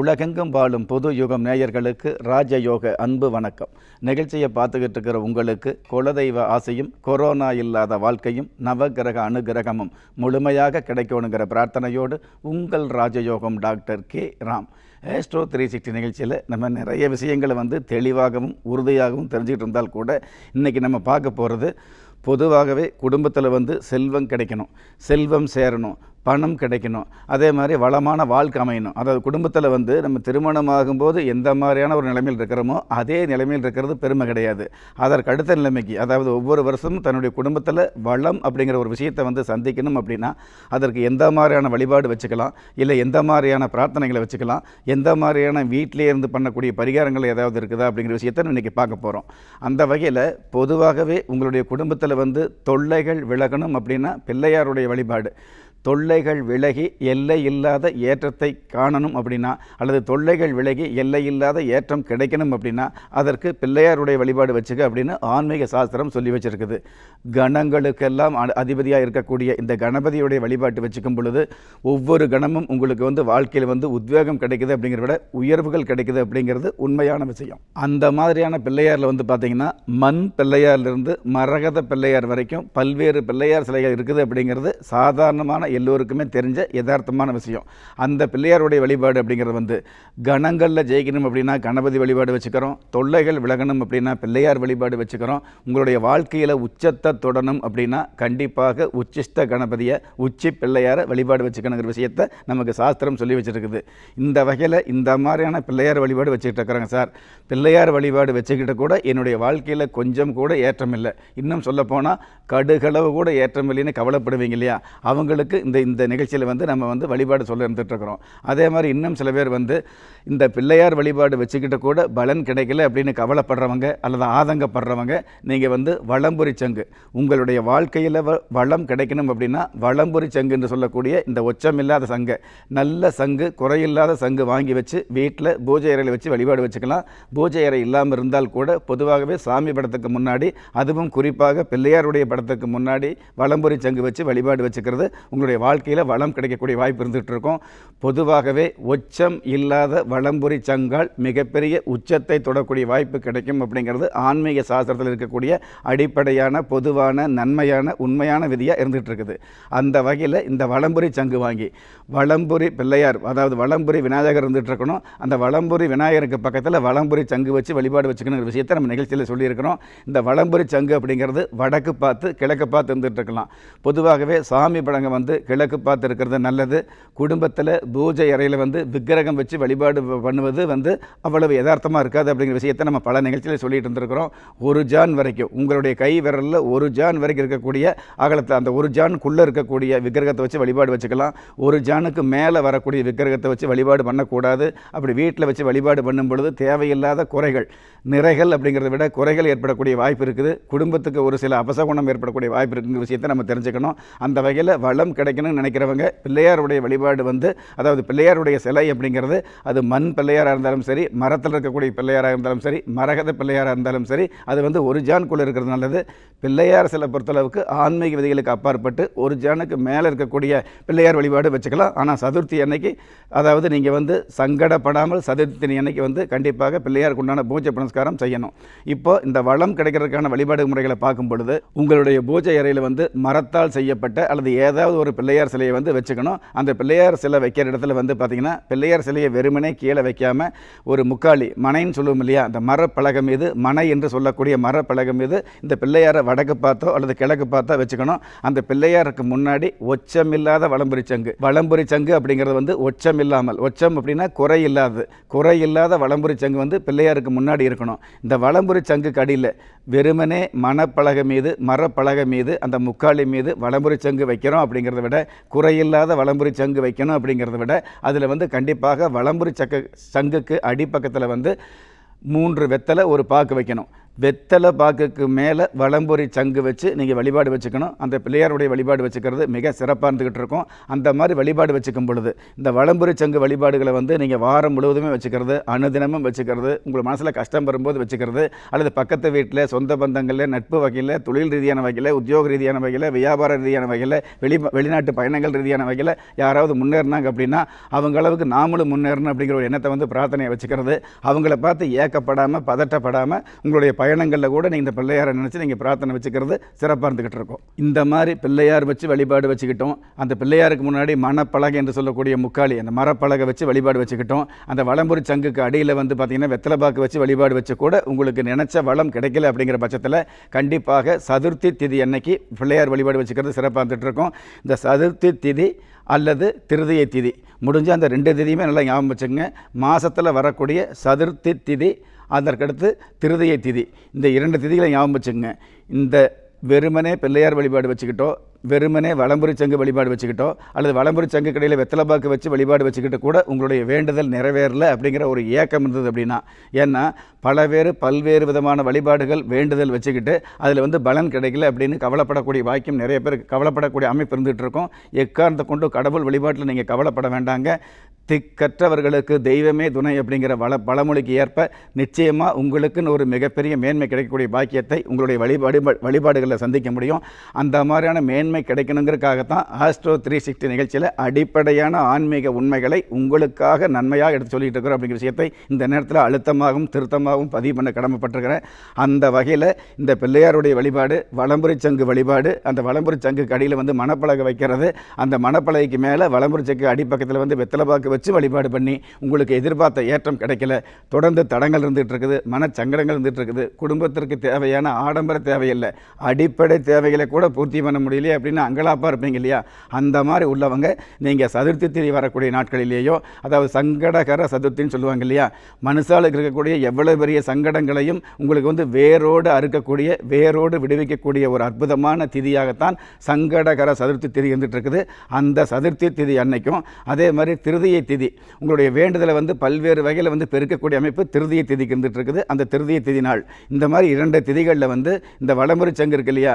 உலகெங்கும் வாழும் பொது யுகம் நேயர்களுக்கு ராஜயோக அன்பு வணக்கம் நிகழ்ச்சியை பார்த்துக்கிட்டு இருக்கிற உங்களுக்கு குலதெய்வ ஆசையும் கொரோனா இல்லாத வாழ்க்கையும் நவகிரக அனுகிரகமும் முழுமையாக கிடைக்கணுங்கிற பிரார்த்தனையோடு உங்கள் ராஜயோகம் doctor K Ram astro three sixty நிகழ்ச்சியில் நம்ம நிறைய விஷயங்களை வந்து தெளிவாகவும் உறுதியாகவும் தெரிஞ்சுக்கிட்டு இருந்தால் கூட இன்றைக்கி நம்ம பார்க்க போகிறது பொதுவாகவே குடும்பத்தில் வந்து செல்வம் கிடைக்கணும் செல்வம் சேரணும் பணம் கிடைக்கணும் அதே மாதிரி வளமான வாழ்க்கை அமையணும் அதாவது குடும்பத்தில் வந்து நம்ம திருமணம் ஆகும்போது எந்த மாதிரியான ஒரு நிலைமையில் இருக்கிறோமோ அதே நிலைமையில் இருக்கிறது பெருமை கிடையாது அதற்கு அடுத்த நிலைமைக்கு அதாவது ஒவ்வொரு வருஷமும் தன்னுடைய குடும்பத்தில் வளம் அப்படிங்கிற ஒரு விஷயத்தை வந்து சந்திக்கணும் அப்படின்னா அதற்கு எந்த மாதிரியான வழிபாடு வச்சுக்கலாம் இல்லை எந்த மாதிரியான பிரார்த்தனைகளை வச்சுக்கலாம் எந்த மாதிரியான வீட்டிலே இருந்து பண்ணக்கூடிய பரிகாரங்கள் ஏதாவது இருக்குதா அப்படிங்கிற விஷயத்தை இன்றைக்கி பார்க்க போகிறோம் அந்த வகையில் பொதுவாகவே உங்களுடைய குடும்பத்தில் வந்து தொல்லைகள் விலகணும் அப்படின்னா பிள்ளையாருடைய வழிபாடு தொல்லைகள் விலகி எல்லை இல்லாத ஏற்றத்தை காணணும் அப்படின்னா அல்லது தொல்லைகள் விலகி எல்லை இல்லாத ஏற்றம் கிடைக்கணும் அப்படின்னா அதற்கு பிள்ளையாருடைய வழிபாடு வச்சுக்க அப்படின்னு ஆன்மீக சாஸ்திரம் சொல்லி வச்சிருக்குது கணங்களுக்கெல்லாம் அதிபதியாக இருக்கக்கூடிய இந்த கணபதியுடைய வழிபாட்டு வச்சுக்கும் பொழுது ஒவ்வொரு கணமும் உங்களுக்கு வந்து வாழ்க்கையில் வந்து உத்வேகம் கிடைக்குது அப்படிங்கிறத விட உயர்வுகள் கிடைக்குது அப்படிங்கிறது உண்மையான விஷயம் அந்த மாதிரியான பிள்ளையாரில் வந்து பார்த்தீங்கன்னா மண் பிள்ளையாரிலிருந்து மரகத பிள்ளையார் வரைக்கும் பல்வேறு பிள்ளையார் சிலைகள் இருக்குது அப்படிங்கிறது சாதாரணமான எல்லோருக்குமே தெரிஞ்ச யதார்த்தமான விஷயம் அந்த பிள்ளையாருடைய வழிபாடு அப்படிங்கிறது வந்து கணங்களில் ஜெயிக்கணும் அப்படின்னா கணபதி வழிபாடு வச்சுக்கிறோம் தொல்லைகள் விலகணும் அப்படின்னா பிள்ளையார் வழிபாடு வச்சுக்கிறோம் உங்களுடைய வாழ்க்கையில் உச்சத்தை தொடணும் அப்படின்னா கண்டிப்பாக உச்சிஷ்ட கணபதியை உச்சி பிள்ளையாரை வழிபாடு வச்சுக்கணுங்கிற விஷயத்தை நமக்கு சாஸ்திரம் சொல்லி வச்சுருக்குது இந்த வகையில் இந்த மாதிரியான பிள்ளையார் வழிபாடு வச்சுக்கிட்டு இருக்கிறாங்க சார் பிள்ளையார் வழிபாடு வச்சுக்கிட்டு கூட என்னுடைய வாழ்க்கையில் கொஞ்சம் கூட ஏற்றம் இல்லை இன்னும் சொல்லப்போனால் கடுகளவு கூட ஏற்றம் இல்லைன்னு கவலைப்படுவீங்க இல்லையா அவங்களுக்கு இந்த இந்த நிகழ்ச்சியில் வந்து நம்ம வந்து வழிபாடு சொல்ல இருந்துகிட்ருக்குறோம் அதே மாதிரி இன்னும் சில பேர் வந்து இந்த பிள்ளையார் வழிபாடு வச்சுக்கிட்டு கூட பலன் கிடைக்கல அப்படின்னு கவலைப்படுறவங்க அல்லது ஆதங்கப்படுறவங்க நீங்கள் வந்து வளம்புரி சங்கு உங்களுடைய வாழ்க்கையில் வளம் கிடைக்கணும் அப்படின்னா வளம்புரி சங்கு என்று சொல்லக்கூடிய இந்த ஒச்சமில்லாத சங்கு நல்ல சங்கு குறையில்லாத சங்கு வாங்கி வச்சு வீட்டில் பூஜை அறையில் வச்சு வழிபாடு வச்சுக்கலாம் பூஜை அறை இல்லாமல் இருந்தால் கூட பொதுவாகவே சாமி படத்துக்கு முன்னாடி அதுவும் குறிப்பாக பிள்ளையாருடைய படத்துக்கு முன்னாடி வளம்புரி சங்கு வச்சு வழிபாடு வச்சுக்கிறது உங்களுடைய நம்முடைய வாழ்க்கையில் வளம் கிடைக்கக்கூடிய வாய்ப்பு இருந்துகிட்டு இருக்கும் பொதுவாகவே உச்சம் இல்லாத வளம்புரி சங்கால் மிகப்பெரிய உச்சத்தை தொடக்கூடிய வாய்ப்பு கிடைக்கும் அப்படிங்கிறது ஆன்மீக சாஸ்திரத்தில் இருக்கக்கூடிய அடிப்படையான பொதுவான நன்மையான உண்மையான விதியாக இருந்துகிட்டு இருக்குது அந்த வகையில் இந்த வளம்புரி சங்கு வாங்கி வளம்புரி பிள்ளையார் அதாவது வளம்புரி விநாயகர் இருந்துகிட்டு இருக்கணும் அந்த வளம்புரி விநாயகருக்கு பக்கத்தில் வளம்புரி சங்கு வச்சு வழிபாடு வச்சுக்கணுங்கிற விஷயத்தை நம்ம நிகழ்ச்சியில் சொல்லியிருக்கிறோம் இந்த வளம்புரி சங்கு அப்படிங்கிறது வடக்கு பார்த்து கிழக்கு பார்த்து இருந்துகிட்டு இருக்கலாம் பொதுவாகவே சாமி படங்கள் வந்து கிழக்கு பார்த்து இருக்கிறது நல்லது குடும்பத்தில் பூஜை அறையில் வந்து விக்கிரகம் வச்சு வழிபாடு பண்ணுவது வந்து அவ்வளவு யதார்த்தமாக இருக்காது அப்படிங்கிற விஷயத்தை நம்ம பல நிகழ்ச்சியில் சொல்லிட்டு இருந்திருக்கிறோம் ஒரு ஜான் வரைக்கும் உங்களுடைய கை விரலில் ஒரு ஜான் வரைக்கும் இருக்கக்கூடிய அகலத்தில் அந்த ஒரு ஜான்குள்ளே இருக்கக்கூடிய விக்கிரகத்தை வச்சு வழிபாடு வச்சுக்கலாம் ஒரு ஜானுக்கு மேலே வரக்கூடிய விக்கிரகத்தை வச்சு வழிபாடு பண்ணக்கூடாது அப்படி வீட்டில் வச்சு வழிபாடு பண்ணும் பொழுது தேவையில்லாத குறைகள் நிறைகள் அப்படிங்கிறத விட குறைகள் ஏற்படக்கூடிய வாய்ப்பு இருக்குது குடும்பத்துக்கு ஒரு சில அபசகுணம் ஏற்படக்கூடிய வாய்ப்பு இருக்குங்கிற விஷயத்தை நம்ம தெரிஞ்சுக்கணும் அந்த வகையில் வளம் கிடை கிடைக்கணும்னு நினைக்கிறவங்க பிள்ளையாருடைய வழிபாடு வந்து அதாவது பிள்ளையாருடைய சிலை அப்படிங்கிறது அது மண் பிள்ளையாராக இருந்தாலும் சரி மரத்தில் இருக்கக்கூடிய பிள்ளையாராக இருந்தாலும் சரி மரகத பிள்ளையாராக இருந்தாலும் சரி அது வந்து ஒரு ஜான்குள்ளே இருக்கிறது நல்லது பிள்ளையார் சிலை பொறுத்தளவுக்கு ஆன்மீக விதிகளுக்கு அப்பாற்பட்டு ஒரு ஜானுக்கு மேலே இருக்கக்கூடிய பிள்ளையார் வழிபாடு வச்சுக்கலாம் ஆனால் சதுர்த்தி அன்னைக்கு அதாவது நீங்கள் வந்து சங்கடப்படாமல் சதுர்த்தி அன்னைக்கு வந்து கண்டிப்பாக பிள்ளையாருக்கு உண்டான பூஜை புனஸ்காரம் செய்யணும் இப்போ இந்த வளம் கிடைக்கிறதுக்கான வழிபாடு முறைகளை பார்க்கும் பொழுது உங்களுடைய பூஜை அறையில் வந்து மரத்தால் செய்யப்பட்ட அல்லது ஏதாவது ஒரு ஒரு பிள்ளையார் சிலையை வந்து வச்சுக்கணும் அந்த பிள்ளையார் சிலை வைக்கிற இடத்துல வந்து பார்த்திங்கன்னா பிள்ளையார் சிலையை வெறுமனே கீழே வைக்காமல் ஒரு முக்காளி மனைன்னு சொல்லுவோம் இல்லையா அந்த மரப்பழகம் மீது மனை என்று சொல்லக்கூடிய மரப்பழகம் மீது இந்த பிள்ளையாரை வடக்கு பார்த்தோ அல்லது கிழக்கு பார்த்தோ வச்சுக்கணும் அந்த பிள்ளையாருக்கு முன்னாடி ஒச்சமில்லாத வளம்புரி சங்கு வளம்புரி சங்கு அப்படிங்கிறது வந்து ஒச்சம் இல்லாமல் ஒச்சம் அப்படின்னா குறை இல்லாது குறை இல்லாத வளம்புரி சங்கு வந்து பிள்ளையாருக்கு முன்னாடி இருக்கணும் இந்த வளம்புரி சங்கு கடியில் வெறுமனே மனப்பலகை மீது மரப்பலகை மீது அந்த முக்காளி மீது வளம்புரி சங்கு வைக்கிறோம் அப்படிங்கிறத அப்படிங்கிறத விட குறையில்லாத வளம்புரி சங்கு வைக்கணும் அப்படிங்கிறத விட அதில் வந்து கண்டிப்பாக வளம்புரி சக்க சங்குக்கு அடிப்பக்கத்தில் வந்து மூன்று வெத்தலை ஒரு பாக்கு வைக்கணும் வெத்தலை பாக்குக்கு மேலே வளம்பொறி சங்கு வச்சு நீங்கள் வழிபாடு வச்சுக்கணும் அந்த பிள்ளையாருடைய வழிபாடு வச்சுக்கிறது மிக சிறப்பாக இருந்துக்கிட்டு இருக்கும் அந்த மாதிரி வழிபாடு வச்சுக்கும் பொழுது இந்த வளம்பொறி சங்கு வழிபாடுகளை வந்து நீங்கள் வாரம் முழுவதுமே வச்சுக்கிறது அனுதினமும் வச்சுக்கிறது உங்கள் மனசில் கஷ்டம் வரும்போது வச்சுக்கிறது அல்லது பக்கத்து வீட்டில் சொந்த பந்தங்களில் நட்பு வகையில் தொழில் ரீதியான வகையில் உத்தியோக ரீதியான வகையில் வியாபார ரீதியான வகையில் வெளி வெளிநாட்டு பயணங்கள் ரீதியான வகையில் யாராவது முன்னேறினாங்க அப்படின்னா அவங்க அளவுக்கு நாமளும் முன்னேறணும் அப்படிங்கிற ஒரு எண்ணத்தை வந்து பிரார்த்தனையை வச்சுக்கிறது அவங்கள பார்த்து ஏக்கப்படாமல் பதட்டப்படாமல் உங்களுடைய பயணங்களில் கூட நீங்கள் இந்த பிள்ளையாரை நினச்சி நீங்கள் பிரார்த்தனை வச்சுக்கிறது சிறப்பாக இருந்துக்கிட்டு இருக்கோம் இந்த மாதிரி பிள்ளையார் வச்சு வழிபாடு வச்சுக்கிட்டோம் அந்த பிள்ளையாருக்கு முன்னாடி மணப்பலகை என்று சொல்லக்கூடிய முக்காளி அந்த மரப்பழகை வச்சு வழிபாடு வச்சுக்கிட்டோம் அந்த வளம்புரி சங்குக்கு அடியில் வந்து பார்த்திங்கன்னா வெத்தலைப்பாக்கு வச்சு வழிபாடு வச்சு கூட உங்களுக்கு நினச்ச வளம் கிடைக்கல அப்படிங்கிற பட்சத்தில் கண்டிப்பாக சதுர்த்தி திதி அன்னைக்கு பிள்ளையார் வழிபாடு வச்சுக்கிறது சிறப்பாக இருந்துகிட்டு இந்த சதுர்த்தி திதி அல்லது திருதய திதி முடிஞ்ச அந்த ரெண்டு திதியுமே நல்லா ஞாபகம் வச்சுக்கோங்க மாதத்தில் வரக்கூடிய சதுர்த்தி திதி அதற்கடுத்து திருதய திதி இந்த இரண்டு திதிகளை ஞாபகம் வச்சுங்க இந்த வெறுமனே பிள்ளையார் வழிபாடு வச்சுக்கிட்டோ வெறுமனே வளம்புரி சங்கு வழிபாடு வச்சுக்கிட்டோ அல்லது வளம்புரி சங்கு கடையில் வெத்தலைப்பாக்கு வச்சு வழிபாடு வச்சுக்கிட்டு கூட உங்களுடைய வேண்டுதல் நிறைவேறல அப்படிங்கிற ஒரு ஏக்கம் இருந்தது அப்படின்னா ஏன்னா பல பல்வேறு விதமான வழிபாடுகள் வேண்டுதல் வச்சுக்கிட்டு அதில் வந்து பலன் கிடைக்கல அப்படின்னு கவலைப்படக்கூடிய வாக்கியம் நிறைய பேர் கவலைப்படக்கூடிய அமைப்பு இருந்துகிட்டு இருக்கும் எக்காரணத்தை கொண்டு கடவுள் வழிபாட்டில் நீங்கள் கவலைப்பட வேண்டாங்க திக்கற்றவர்களுக்கு தெய்வமே துணை அப்படிங்கிற வள பழமொழிக்கு ஏற்ப நிச்சயமாக உங்களுக்குன்னு ஒரு மிகப்பெரிய மேன்மை கிடைக்கக்கூடிய பாக்கியத்தை உங்களுடைய வழிபாடு வழிபாடுகளில் சந்திக்க முடியும் அந்த மாதிரியான மேன்மை நன்மை கிடைக்கணுங்கிறதுக்காகத்தான் ஆஸ்ட்ரோ த்ரீ சிக்ஸ்டி நிகழ்ச்சியில் அடிப்படையான ஆன்மீக உண்மைகளை உங்களுக்காக நன்மையாக எடுத்து சொல்லிகிட்டு இருக்கிறோம் அப்படிங்கிற விஷயத்தை இந்த நேரத்தில் அழுத்தமாகவும் திருத்தமாகவும் பதிவு பண்ண கடமைப்பட்டிருக்கிறேன் அந்த வகையில் இந்த பிள்ளையாருடைய வழிபாடு வளம்புரி சங்கு வழிபாடு அந்த வளம்புரி சங்குக்கு அடியில் வந்து மணப்பலகை வைக்கிறது அந்த மணப்பலகைக்கு மேலே வளம்புரி சங்கு அடிப்பக்கத்தில் வந்து வெத்தலைப்பாக்கு வச்சு வழிபாடு பண்ணி உங்களுக்கு எதிர்பார்த்த ஏற்றம் கிடைக்கல தொடர்ந்து தடங்கள் இருந்துகிட்டு இருக்குது மனச்சங்கடங்கள் இருந்துகிட்டு இருக்குது குடும்பத்திற்கு தேவையான ஆடம்பர தேவையில்லை அடிப்படை தேவைகளை கூட பூர்த்தி பண்ண முடியலையே அப்படின்னு அங்கலாப்பாக இருப்பீங்க இல்லையா அந்த மாதிரி உள்ளவங்க நீங்கள் சதுர்த்தி திரி வரக்கூடிய நாட்களிலேயோ அதாவது சங்கடகர சதுர்த்தின்னு சொல்லுவாங்க இல்லையா மனுஷாளுக்கு இருக்கக்கூடிய எவ்வளோ பெரிய சங்கடங்களையும் உங்களுக்கு வந்து வேரோடு அறுக்கக்கூடிய வேரோடு விடுவிக்கக்கூடிய ஒரு அற்புதமான திதியாகத்தான் சங்கடகர சதுர்த்தி திதி இருந்துகிட்டு இருக்குது அந்த சதுர்த்தி திதி அன்னைக்கும் அதே மாதிரி திருதியை திதி உங்களுடைய வேண்டுதலை வந்து பல்வேறு வகையில் வந்து பெருக்கக்கூடிய அமைப்பு திருதியை திதிக்கு இருந்துகிட்டு இருக்குது அந்த திருதிய திதி நாள் இந்த மாதிரி இரண்டு திதிகளில் வந்து இந்த வளமுறை சங்கு இருக்கு இல்லையா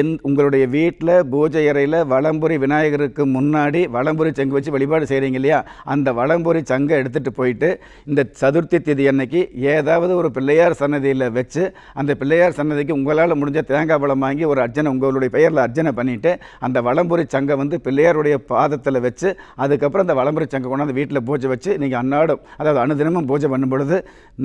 என் உங்களுடைய வீட்டில் பூஜை அறையில் வளம்புரி விநாயகருக்கு முன்னாடி வளம்புரி சங்கு வச்சு வழிபாடு செய்கிறீங்க இல்லையா அந்த வளம்புரி சங்கை எடுத்துகிட்டு போயிட்டு இந்த சதுர்த்தி திதி அன்னைக்கு ஏதாவது ஒரு பிள்ளையார் சன்னதியில் வச்சு அந்த பிள்ளையார் சன்னதிக்கு உங்களால் முடிஞ்ச தேங்காய் பழம் வாங்கி ஒரு அர்ஜனை உங்களுடைய பெயரில் அர்ஜனை பண்ணிவிட்டு அந்த வளம்புரி சங்கை வந்து பிள்ளையாருடைய பாதத்தில் வச்சு அதுக்கப்புறம் அந்த வளம்புரி சங்கை கொண்டாந்து வீட்டில் பூஜை வச்சு நீங்கள் அன்னாடும் அதாவது அனுதினமும் பூஜை பண்ணும் பொழுது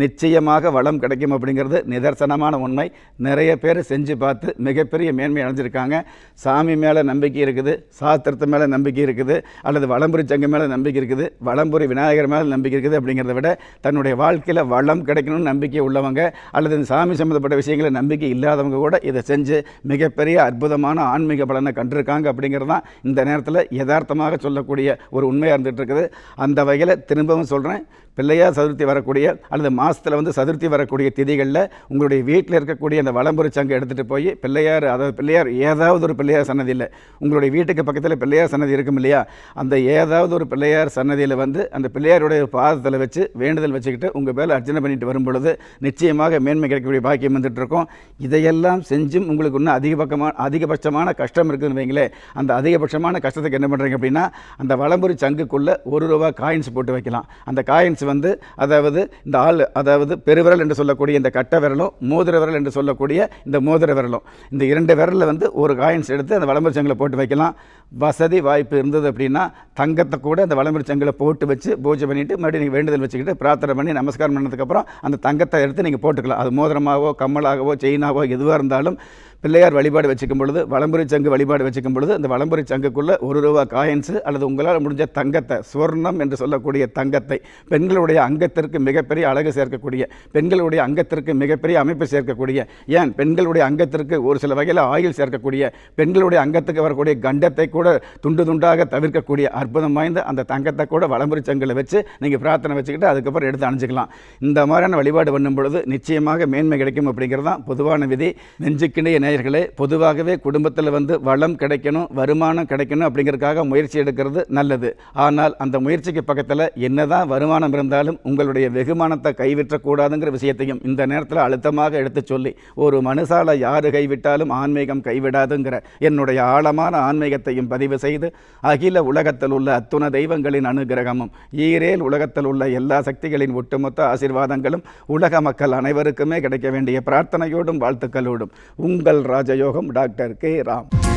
நிச்சயமாக வளம் கிடைக்கும் அப்படிங்கிறது நிதர்சனமான உண்மை நிறைய பேர் செஞ்சு பார்த்து மிகப்பெரிய மேன் மேன்மை அடைஞ்சிருக்காங்க சாமி மேலே நம்பிக்கை இருக்குது சாஸ்திரத்து மேலே நம்பிக்கை இருக்குது அல்லது வளம்புரி சங்கம் மேலே நம்பிக்கை இருக்குது வளம்புரி விநாயகர் மேலே நம்பிக்கை இருக்குது அப்படிங்கிறத விட தன்னுடைய வாழ்க்கையில் வளம் கிடைக்கணும்னு நம்பிக்கை உள்ளவங்க அல்லது இந்த சாமி சம்மந்தப்பட்ட விஷயங்களில் நம்பிக்கை இல்லாதவங்க கூட இதை செஞ்சு மிகப்பெரிய அற்புதமான ஆன்மீக பலனை கண்டிருக்காங்க அப்படிங்கிறது தான் இந்த நேரத்தில் யதார்த்தமாக சொல்லக்கூடிய ஒரு உண்மையாக இருந்துகிட்டு இருக்குது அந்த வகையில் திரும்பவும் சொல்கிறேன் பிள்ளையார் சதுர்த்தி வரக்கூடிய அல்லது மாதத்தில் வந்து சதுர்த்தி வரக்கூடிய திதிகளில் உங்களுடைய வீட்டில் இருக்கக்கூடிய அந்த வளம்புரி சங்கு எடுத்துகிட்டு போய் பிள்ளையார் அதாவது பிள்ளையார் ஏதாவது ஒரு பிள்ளையார் சன்னதியில் உங்களுடைய வீட்டுக்கு பக்கத்தில் பிள்ளையார் சன்னதி இருக்கும் இல்லையா அந்த ஏதாவது ஒரு பிள்ளையார் சன்னதியில் வந்து அந்த பிள்ளையாருடைய பாதத்தில் வச்சு வேண்டுதல் வச்சுக்கிட்டு உங்கள் பேரில் அர்ச்சனை பண்ணிட்டு வரும் பொழுது நிச்சயமாக மேன்மை கிடைக்கக்கூடிய பாக்கியம் வந்துட்டுருக்கோம் இதையெல்லாம் செஞ்சும் உங்களுக்கு இன்னும் அதிகபக்கமான அதிகபட்சமான கஷ்டம் இருக்குதுன்னு வைங்களேன் அந்த அதிகபட்சமான கஷ்டத்துக்கு என்ன பண்ணுறீங்க அப்படின்னா அந்த வளம்புரி சங்குக்குள்ளே ஒரு ரூபா காயின்ஸ் போட்டு வைக்கலாம் அந்த காயின்ஸ் மெயின்டெனன்ஸ் வந்து அதாவது இந்த ஆள் அதாவது பெருவிரல் என்று சொல்லக்கூடிய இந்த கட்ட விரலும் மோதிர விரல் என்று சொல்லக்கூடிய இந்த மோதிர விரலும் இந்த இரண்டு விரலில் வந்து ஒரு காயின்ஸ் எடுத்து அந்த சங்கில் போட்டு வைக்கலாம் வசதி வாய்ப்பு இருந்தது அப்படின்னா தங்கத்தை கூட அந்த சங்கில் போட்டு வச்சு பூஜை பண்ணிவிட்டு மறுபடியும் நீங்கள் வேண்டுதல் வச்சுக்கிட்டு பிரார்த்தனை பண்ணி நமஸ்காரம் பண்ணதுக்கப்புறம் அந்த தங்கத்தை எடுத்து நீங்கள் போட்டுக்கலாம் அது மோதிரமாகவோ கம்மலாகவோ செயினாகவோ எதுவாக இருந்தாலும் பிள்ளையார் வழிபாடு வச்சுக்கும் பொழுது வளம்புரி சங்கு வழிபாடு வச்சுக்கும் பொழுது அந்த வளம்புரி சங்குக்குள்ளே ஒரு ரூபா காயின்ஸு அல்லது உங்களால் முடிஞ்ச தங்கத்தை சுவர்ணம் என்று சொல்லக்கூடிய தங்கத்தை பெண்களுடைய அங்கத்திற்கு மிகப்பெரிய அழகு சேர்க்கக்கூடிய பெண்களுடைய அங்கத்திற்கு மிகப்பெரிய அமைப்பு சேர்க்கக்கூடிய ஏன் பெண்களுடைய அங்கத்திற்கு ஒரு சில வகையில் ஆயில் சேர்க்கக்கூடிய பெண்களுடைய அங்கத்துக்கு வரக்கூடிய கண்டத்தை கூட துண்டு துண்டாக தவிர்க்கக்கூடிய அற்புதம் வாய்ந்த அந்த தங்கத்தை கூட வளம்புரி சங்கில் வச்சு நீங்கள் பிரார்த்தனை வச்சுக்கிட்டு அதுக்கப்புறம் எடுத்து அணிஞ்சிக்கலாம் இந்த மாதிரியான வழிபாடு பண்ணும் பொழுது நிச்சயமாக மேன்மை கிடைக்கும் அப்படிங்கிறது தான் பொதுவான விதி நெஞ்சுக்கிண்டே நேயர்களே பொதுவாகவே குடும்பத்தில் வந்து வளம் கிடைக்கணும் வருமானம் கிடைக்கணும் அப்படிங்கிறதுக்காக முயற்சி எடுக்கிறது நல்லது ஆனால் அந்த முயற்சிக்கு பக்கத்தில் என்னதான் வருமானம் இருந்தாலும் உங்களுடைய வெகுமானத்தை கைவிற்றக்கூடாதுங்கிற விஷயத்தையும் இந்த நேரத்தில் அழுத்தமாக எடுத்து சொல்லி ஒரு மனுஷால யார் கைவிட்டாலும் ஆன்மீகம் கைவிடாதுங்கிற என்னுடைய ஆழமான ஆன்மீகத்தையும் பதிவு செய்து அகில உலகத்தில் உள்ள அத்துண தெய்வங்களின் அனுகிரகமும் ஈரேல் உலகத்தில் உள்ள எல்லா சக்திகளின் ஒட்டுமொத்த ஆசிர்வாதங்களும் உலக மக்கள் அனைவருக்குமே கிடைக்க வேண்டிய பிரார்த்தனையோடும் வாழ்த்துக்களோடும் உங்கள் ராஜயோகம் டாக்டர் கே ராம்